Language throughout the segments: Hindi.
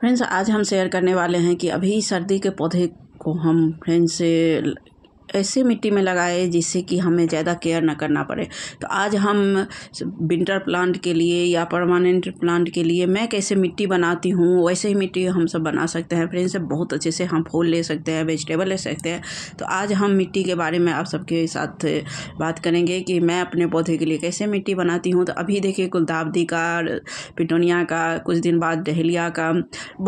फ्रेंड्स आज हम शेयर करने वाले हैं कि अभी सर्दी के पौधे को हम फ्रेंड्स ऐसे मिट्टी में लगाए जिससे कि हमें ज़्यादा केयर ना करना पड़े तो आज हम विंटर प्लांट के लिए या परमानेंट प्लांट के लिए मैं कैसे मिट्टी बनाती हूँ वैसे ही मिट्टी हम सब बना सकते हैं फ्रेंड्स बहुत अच्छे से हम फूल ले सकते हैं वेजिटेबल ले सकते हैं तो आज हम मिट्टी के बारे में आप सबके साथ बात करेंगे कि मैं अपने पौधे के लिए कैसे मिट्टी बनाती हूँ तो अभी देखिए गुलदावदी का पिटोनिया का कुछ दिन बाद डहलिया का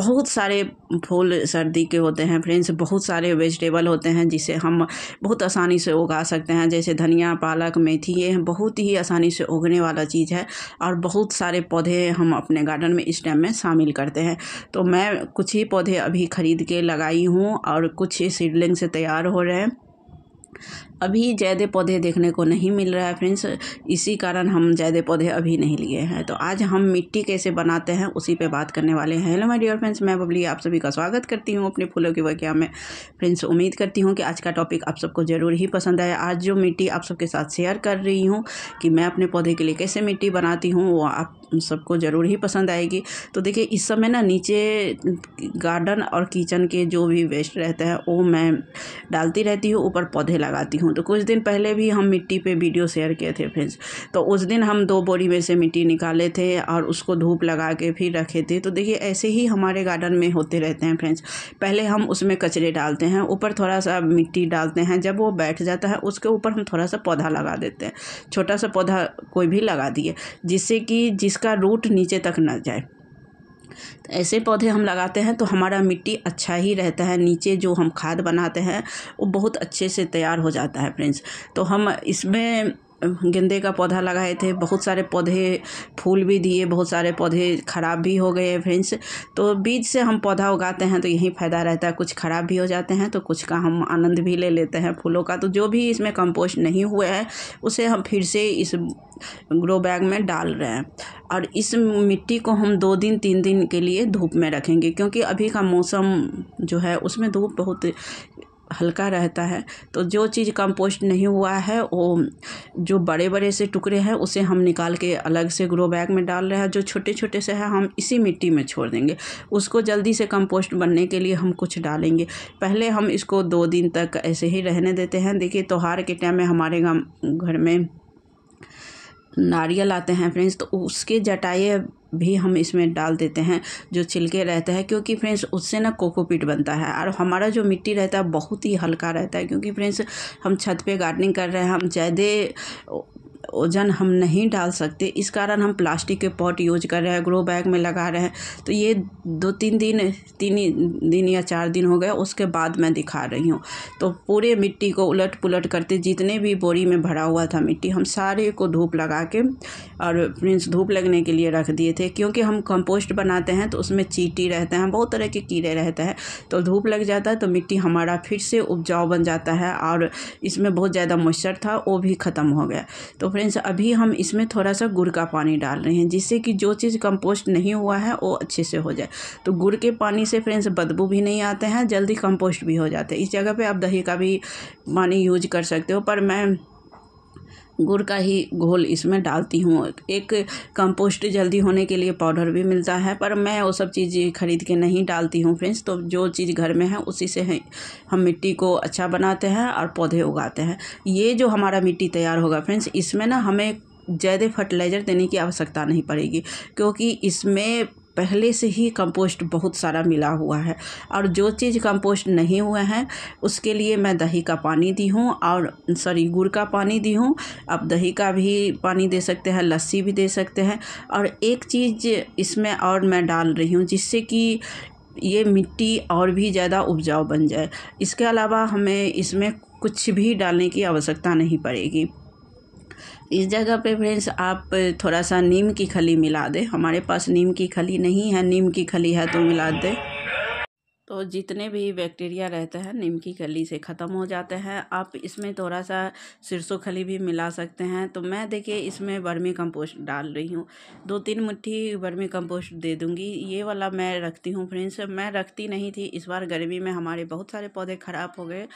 बहुत सारे फूल सर्दी के होते हैं फ्रेंड्स बहुत सारे वेजिटेबल होते हैं जिसे हम बहुत आसानी से उगा सकते हैं जैसे धनिया पालक मेथी ये बहुत ही आसानी से उगने वाला चीज़ है और बहुत सारे पौधे हम अपने गार्डन में इस टाइम में शामिल करते हैं तो मैं कुछ ही पौधे अभी ख़रीद के लगाई हूँ और कुछ सीडलिंग से तैयार हो रहे हैं अभी ज़्यादा पौधे देखने को नहीं मिल रहा है फ्रेंड्स इसी कारण हम ज़्यादा पौधे अभी नहीं लिए हैं तो आज हम मिट्टी कैसे बनाते हैं उसी पे बात करने वाले हैं हेलो माय डियर फ्रेंड्स मैं बबली आप सभी का स्वागत करती हूँ अपने फूलों की वक्या में फ्रेंड्स उम्मीद करती हूँ कि आज का टॉपिक आप सबको ज़रूर ही पसंद आया आज जो मिट्टी आप सबके साथ शेयर कर रही हूँ कि मैं अपने पौधे के लिए कैसे मिट्टी बनाती हूँ वो आप सबको ज़रूर ही पसंद आएगी तो देखिए इस समय ना नीचे गार्डन और किचन के जो भी वेस्ट रहते हैं वो मैं डालती रहती हूँ ऊपर पौधे लगाती हूँ हूँ तो कुछ दिन पहले भी हम मिट्टी पे वीडियो शेयर किए थे फ्रेंड्स तो उस दिन हम दो बोरी में से मिट्टी निकाले थे और उसको धूप लगा के फिर रखे थे तो देखिए ऐसे ही हमारे गार्डन में होते रहते हैं फ्रेंड्स पहले हम उसमें कचरे डालते हैं ऊपर थोड़ा सा मिट्टी डालते हैं जब वो बैठ जाता है उसके ऊपर हम थोड़ा सा पौधा लगा देते हैं छोटा सा पौधा कोई भी लगा दिए जिससे कि जिसका रूट नीचे तक ना जाए तो ऐसे पौधे हम लगाते हैं तो हमारा मिट्टी अच्छा ही रहता है नीचे जो हम खाद बनाते हैं वो बहुत अच्छे से तैयार हो जाता है फ्रेंड्स तो हम इसमें गेंदे का पौधा लगाए थे बहुत सारे पौधे फूल भी दिए बहुत सारे पौधे ख़राब भी हो गए फ्रेंड्स तो बीज से हम पौधा उगाते हैं तो यही फ़ायदा रहता है कुछ ख़राब भी हो जाते हैं तो कुछ का हम आनंद भी ले लेते हैं फूलों का तो जो भी इसमें कंपोस्ट नहीं हुआ है उसे हम फिर से इस ग्रो बैग में डाल रहे हैं और इस मिट्टी को हम दो दिन तीन दिन के लिए धूप में रखेंगे क्योंकि अभी का मौसम जो है उसमें धूप बहुत हल्का रहता है तो जो चीज़ कंपोस्ट नहीं हुआ है वो जो बड़े बड़े से टुकड़े हैं उसे हम निकाल के अलग से ग्रो बैग में डाल रहे हैं जो छोटे छोटे से हैं हम इसी मिट्टी में छोड़ देंगे उसको जल्दी से कंपोस्ट बनने के लिए हम कुछ डालेंगे पहले हम इसको दो दिन तक ऐसे ही रहने देते हैं देखिए त्यौहार के टाइम में हमारे घर में नारियल आते हैं फ्रेंड्स तो उसके जटाए भी हम इसमें डाल देते हैं जो छिलके रहते हैं क्योंकि फ्रेंड्स उससे ना कोकोपीट बनता है और हमारा जो मिट्टी रहता है बहुत ही हल्का रहता है क्योंकि फ्रेंड्स हम छत पे गार्डनिंग कर रहे हैं हम ज़्यादा वज़न हम नहीं डाल सकते इस कारण हम प्लास्टिक के पॉट यूज कर रहे हैं ग्रो बैग में लगा रहे हैं तो ये दो तीन दिन तीन दिन या चार दिन हो गया उसके बाद मैं दिखा रही हूँ तो पूरे मिट्टी को उलट पुलट करते जितने भी बोरी में भरा हुआ था मिट्टी हम सारे को धूप लगा के और प्रिंस धूप लगने के लिए रख दिए थे क्योंकि हम कंपोस्ट बनाते हैं तो उसमें चीटी रहते हैं बहुत तरह के कीड़े रहते हैं तो धूप लग जाता है तो मिट्टी हमारा फिर से उपजाऊ बन जाता है और इसमें बहुत ज़्यादा मॉइस्चर था वो भी ख़त्म हो गया तो फ्रेंड्स अभी हम इसमें थोड़ा सा गुड़ का पानी डाल रहे हैं जिससे कि जो चीज़ कंपोस्ट नहीं हुआ है वो अच्छे से हो जाए तो गुड़ के पानी से फ्रेंड्स बदबू भी नहीं आते हैं जल्दी कंपोस्ट भी हो जाते हैं इस जगह पर आप दही का भी पानी यूज कर सकते हो पर मैं गुड़ का ही घोल इसमें डालती हूँ एक कंपोस्ट जल्दी होने के लिए पाउडर भी मिलता है पर मैं वो सब चीज़ खरीद के नहीं डालती हूँ फ्रेंड्स तो जो चीज़ घर में है उसी से हम मिट्टी को अच्छा बनाते हैं और पौधे उगाते हैं ये जो हमारा मिट्टी तैयार होगा फ्रेंड्स इसमें ना हमें ज़्यादा फर्टिलाइज़र देने की आवश्यकता नहीं पड़ेगी क्योंकि इसमें पहले से ही कंपोस्ट बहुत सारा मिला हुआ है और जो चीज़ कंपोस्ट नहीं हुआ है उसके लिए मैं दही का पानी दी हूँ और सॉरी गुड़ का पानी दी हूँ आप दही का भी पानी दे सकते हैं लस्सी भी दे सकते हैं और एक चीज़ इसमें और मैं डाल रही हूँ जिससे कि ये मिट्टी और भी ज़्यादा उपजाऊ बन जाए इसके अलावा हमें इसमें कुछ भी डालने की आवश्यकता नहीं पड़ेगी इस जगह पे फ्रेंड्स आप थोड़ा सा नीम की खली मिला दें हमारे पास नीम की खली नहीं है नीम की खली है तो मिला दें तो जितने भी बैक्टीरिया रहते हैं नीम की खली से ख़त्म हो जाते हैं आप इसमें थोड़ा सा सरसों खली भी मिला सकते हैं तो मैं देखिए इसमें बर्मी कंपोस्ट डाल रही हूँ दो तीन मुट्ठी बर्मी कंपोस्ट दे दूँगी ये वाला मैं रखती हूँ फ्रेंड्स मैं रखती नहीं थी इस बार गर्मी में हमारे बहुत सारे पौधे ख़राब हो गए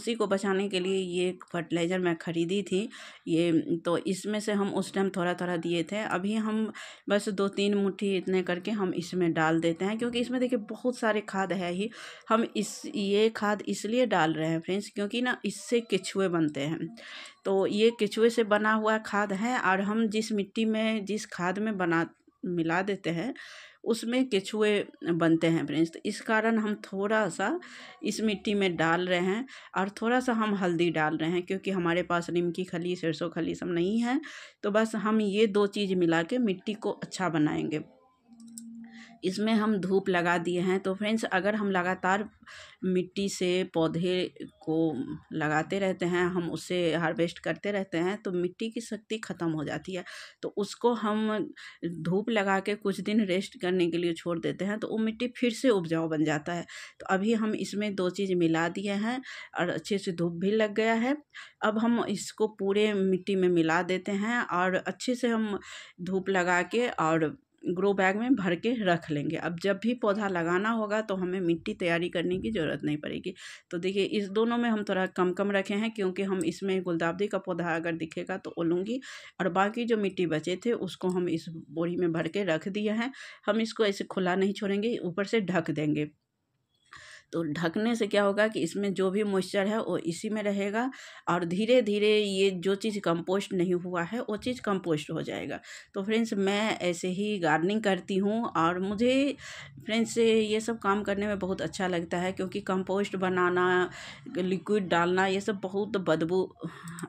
उसी को बचाने के लिए ये फर्टिलाइज़र मैं ख़रीदी थी ये तो इसमें से हम उस टाइम थोड़ा थोड़ा दिए थे अभी हम बस दो तीन मुठ्ठी इतने करके हम इसमें डाल देते हैं क्योंकि इसमें देखिए बहुत सारे खाद है ही हम इस ये खाद इसलिए डाल रहे हैं फ्रेंड्स क्योंकि ना इससे केचुए बनते हैं तो ये केचुए से बना हुआ खाद है और हम जिस मिट्टी में जिस खाद में बना मिला देते हैं उसमें केचुए बनते हैं फ्रेंड्स तो इस कारण हम थोड़ा सा इस मिट्टी में डाल रहे हैं और थोड़ा सा हम हल्दी डाल रहे हैं क्योंकि हमारे पास नीमकी खली सरसों खली सब नहीं है तो बस हम ये दो चीज़ मिला के मिट्टी को अच्छा बनाएंगे इसमें हम धूप लगा दिए हैं तो फ्रेंड्स अगर हम लगातार मिट्टी से पौधे को लगाते रहते हैं हम उसे हार्वेस्ट करते रहते हैं तो मिट्टी की शक्ति ख़त्म हो जाती है तो उसको हम धूप लगा के कुछ दिन रेस्ट करने के लिए छोड़ देते हैं तो वो मिट्टी फिर से उपजाऊ बन जाता है तो अभी हम इसमें दो चीज़ मिला दिए हैं और अच्छे से धूप भी लग गया है अब हम इसको पूरे मिट्टी में मिला देते हैं और अच्छे से हम धूप लगा के और ग्रो बैग में भर के रख लेंगे अब जब भी पौधा लगाना होगा तो हमें मिट्टी तैयारी करने की ज़रूरत नहीं पड़ेगी तो देखिए इस दोनों में हम थोड़ा कम कम रखे हैं क्योंकि हम इसमें गुलदाबदी का पौधा अगर दिखेगा तो ओलूँगी लूँगी और बाकी जो मिट्टी बचे थे उसको हम इस बोरी में भर के रख दिया है हम इसको ऐसे खुला नहीं छोड़ेंगे ऊपर से ढक देंगे तो ढकने से क्या होगा कि इसमें जो भी मॉइस्चर है वो इसी में रहेगा और धीरे धीरे ये जो चीज़ कंपोस्ट नहीं हुआ है वो चीज़ कंपोस्ट हो जाएगा तो फ्रेंड्स मैं ऐसे ही गार्डनिंग करती हूँ और मुझे फ्रेंड्स ये सब काम करने में बहुत अच्छा लगता है क्योंकि कंपोस्ट बनाना लिक्विड डालना ये सब बहुत बदबू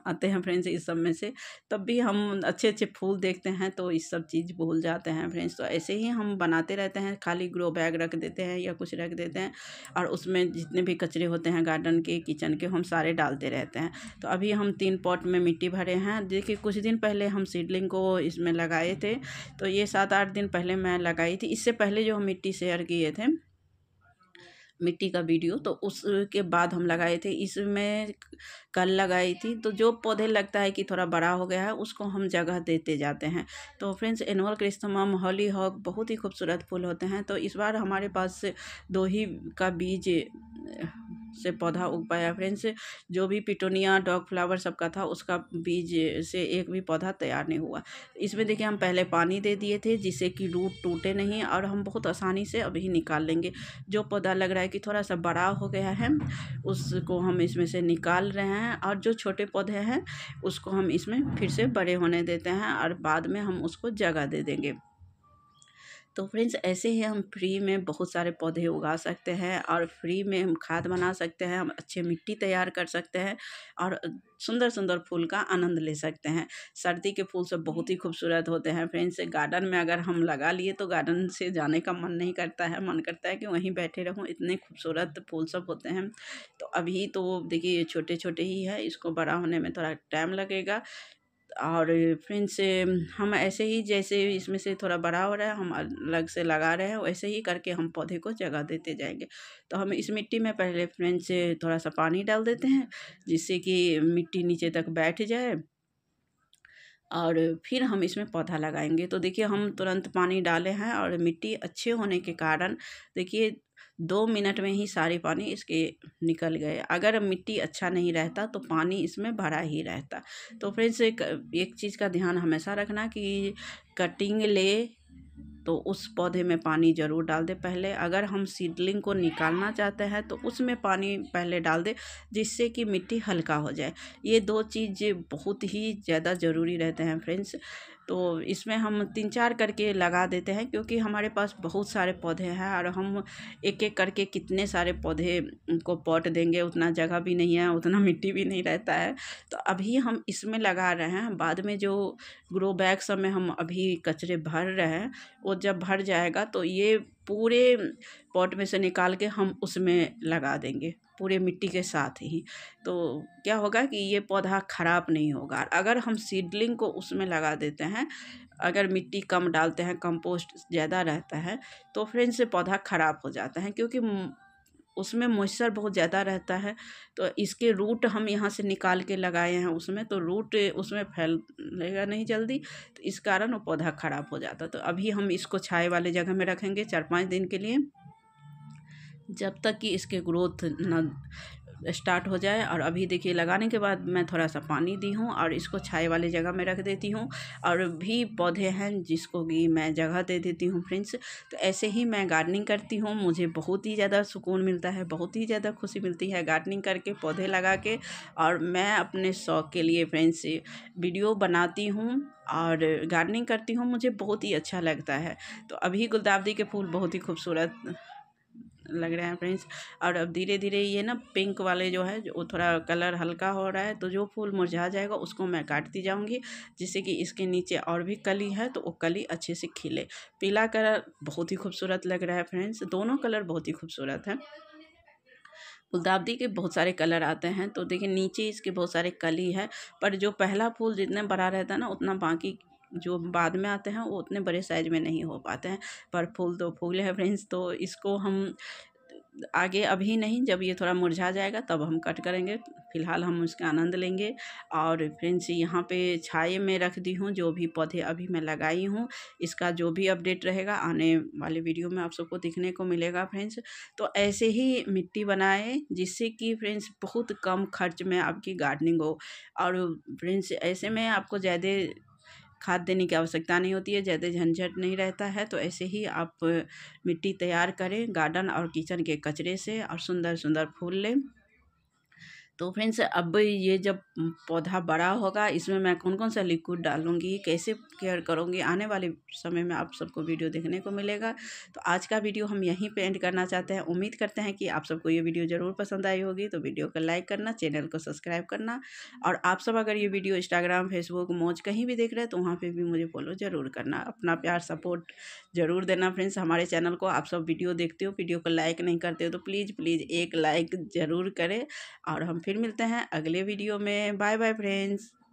आते हैं फ्रेंड्स इस सब में से तब भी हम अच्छे अच्छे फूल देखते हैं तो इस सब चीज़ भूल जाते हैं फ्रेंड्स तो ऐसे ही हम बनाते रहते हैं खाली ग्रो बैग रख देते हैं या कुछ रख देते हैं और उसमें जितने भी कचरे होते हैं गार्डन के किचन के हम सारे डालते रहते हैं तो अभी हम तीन पॉट में मिट्टी भरे हैं देखिए कुछ दिन पहले हम सीडलिंग को इसमें लगाए थे तो ये सात आठ दिन पहले मैं लगाई थी इससे पहले जो हम मिट्टी शेयर किए थे मिट्टी का वीडियो तो उसके बाद हम लगाए थे इसमें कल लगाई थी तो जो पौधे लगता है कि थोड़ा बड़ा हो गया है उसको हम जगह देते जाते हैं तो friends annual Christmas holly hock बहुत ही खूबसूरत फूल होते हैं तो इस बार हमारे पास दो ही का बीज से पौधा उग पाया फ्रेंड्स जो भी पिटोनिया डॉग फ्लावर सबका था उसका बीज से एक भी पौधा तैयार नहीं हुआ इसमें देखिए हम पहले पानी दे दिए थे जिससे कि रूट टूटे नहीं और हम बहुत आसानी से अभी निकाल लेंगे जो पौधा लग रहा है कि थोड़ा सा बड़ा हो गया है उसको हम इसमें से निकाल रहे हैं और जो छोटे पौधे हैं उसको हम इसमें फिर से बड़े होने देते हैं और बाद में हम उसको जगह दे देंगे तो फ्रेंड्स ऐसे ही हम फ्री में बहुत सारे पौधे उगा सकते हैं और फ्री में हम खाद बना सकते हैं हम अच्छे मिट्टी तैयार कर सकते हैं और सुंदर सुंदर फूल का आनंद ले सकते हैं सर्दी के फूल सब बहुत ही खूबसूरत होते हैं फ्रेंड्स गार्डन में अगर हम लगा लिए तो गार्डन से जाने का मन नहीं करता है मन करता है कि वहीं बैठे रहूँ इतने खूबसूरत फूल सब होते हैं तो अभी तो देखिए ये छोटे छोटे ही है इसको बड़ा होने में थोड़ा टाइम लगेगा और फ्रेंड्स से हम ऐसे ही जैसे इसमें से थोड़ा बड़ा हो रहा है हम अलग से लगा रहे हैं वैसे ही करके हम पौधे को जगह देते जाएंगे तो हम इस मिट्टी में पहले फ्रेंड से थोड़ा सा पानी डाल देते हैं जिससे कि मिट्टी नीचे तक बैठ जाए और फिर हम इसमें पौधा लगाएंगे तो देखिए हम तुरंत पानी डाले हैं और मिट्टी अच्छे होने के कारण देखिए दो मिनट में ही सारे पानी इसके निकल गए अगर मिट्टी अच्छा नहीं रहता तो पानी इसमें भरा ही रहता तो फ्रेंड्स एक एक चीज़ का ध्यान हमेशा रखना कि कटिंग ले तो उस पौधे में पानी ज़रूर डाल दे पहले अगर हम सीडलिंग को निकालना चाहते हैं तो उसमें पानी पहले डाल दे जिससे कि मिट्टी हल्का हो जाए ये दो चीज़ बहुत ही ज़्यादा ज़रूरी रहते हैं फ्रेंड्स तो इसमें हम तीन चार करके लगा देते हैं क्योंकि हमारे पास बहुत सारे पौधे हैं और हम एक एक करके कितने सारे पौधे को पॉट देंगे उतना जगह भी नहीं है उतना मिट्टी भी नहीं रहता है तो अभी हम इसमें लगा रहे हैं बाद में जो ग्रो बैग्स में हम अभी कचरे भर रहे हैं वो जब भर जाएगा तो ये पूरे पॉट में से निकाल के हम उसमें लगा देंगे पूरे मिट्टी के साथ ही तो क्या होगा कि ये पौधा ख़राब नहीं होगा अगर हम सीडलिंग को उसमें लगा देते हैं अगर मिट्टी कम डालते हैं कंपोस्ट ज़्यादा रहता है तो फ्रेंड्स से पौधा ख़राब हो जाता है क्योंकि उसमें मॉइस्चर बहुत ज़्यादा रहता है तो इसके रूट हम यहाँ से निकाल के लगाए हैं उसमें तो रूट उसमें फैलेगा नहीं जल्दी तो इस कारण वो पौधा ख़राब हो जाता तो अभी हम इसको छाए वाले जगह में रखेंगे चार पाँच दिन के लिए जब तक कि इसके ग्रोथ न स्टार्ट हो जाए और अभी देखिए लगाने के बाद मैं थोड़ा सा पानी दी हूँ और इसको छाए वाली जगह में रख देती हूँ और भी पौधे हैं जिसको कि मैं जगह दे देती हूँ फ्रेंड्स तो ऐसे ही मैं गार्डनिंग करती हूँ मुझे बहुत ही ज़्यादा सुकून मिलता है बहुत ही ज़्यादा खुशी मिलती है गार्डनिंग करके पौधे लगा के और मैं अपने शौक़ के लिए फ्रेंड्स वीडियो बनाती हूँ और गार्डनिंग करती हूँ मुझे बहुत ही अच्छा लगता है तो अभी गुलदावदी के फूल बहुत ही खूबसूरत लग रहे हैं फ्रेंड्स और अब धीरे धीरे ये ना पिंक वाले जो है वो थोड़ा कलर हल्का हो रहा है तो जो फूल मुरझा जाएगा उसको मैं काटती जाऊँगी जिससे कि इसके नीचे और भी कली है तो वो कली अच्छे से खिले पीला कलर बहुत ही खूबसूरत लग रहा है फ्रेंड्स दोनों कलर बहुत ही खूबसूरत है गुलदाबदी के बहुत सारे कलर आते हैं तो देखिए नीचे इसके बहुत सारे कली है पर जो पहला फूल जितने बड़ा रहता है ना उतना बाकी जो बाद में आते हैं वो उतने बड़े साइज में नहीं हो पाते हैं पर फूल तो फूल है फ्रेंड्स तो इसको हम आगे अभी नहीं जब ये थोड़ा मुरझा जाएगा तब हम कट करेंगे फ़िलहाल हम उसका आनंद लेंगे और फ्रेंड्स यहाँ पे छाए में रख दी हूँ जो भी पौधे अभी मैं लगाई हूँ इसका जो भी अपडेट रहेगा आने वाले वीडियो में आप सबको दिखने को मिलेगा फ्रेंड्स तो ऐसे ही मिट्टी बनाएं जिससे कि फ्रेंड्स बहुत कम खर्च में आपकी गार्डनिंग हो और फ्रेंड्स ऐसे में आपको ज़्यादा खाद देने की आवश्यकता नहीं होती है ज़्यादा झंझट नहीं रहता है तो ऐसे ही आप मिट्टी तैयार करें गार्डन और किचन के कचरे से और सुंदर सुंदर फूल लें तो फ्रेंड्स अब ये जब पौधा बड़ा होगा इसमें मैं कौन कौन सा लिक्विड डालूंगी कैसे केयर करूँगी आने वाले समय में आप सबको वीडियो देखने को मिलेगा तो आज का वीडियो हम यहीं पे एंड करना चाहते हैं उम्मीद करते हैं कि आप सबको ये वीडियो ज़रूर पसंद आई होगी तो वीडियो को लाइक करना चैनल को सब्सक्राइब करना और आप सब अगर ये वीडियो इंस्टाग्राम फेसबुक मोज कहीं भी देख रहे हैं तो वहाँ पर भी मुझे फॉलो ज़रूर करना अपना प्यार सपोर्ट ज़रूर देना फ्रेंड्स हमारे चैनल को आप सब वीडियो देखते हो वीडियो को लाइक नहीं करते हो तो प्लीज़ प्लीज़ एक लाइक ज़रूर करें और हम फिर मिलते हैं अगले वीडियो में बाय बाय फ्रेंड्स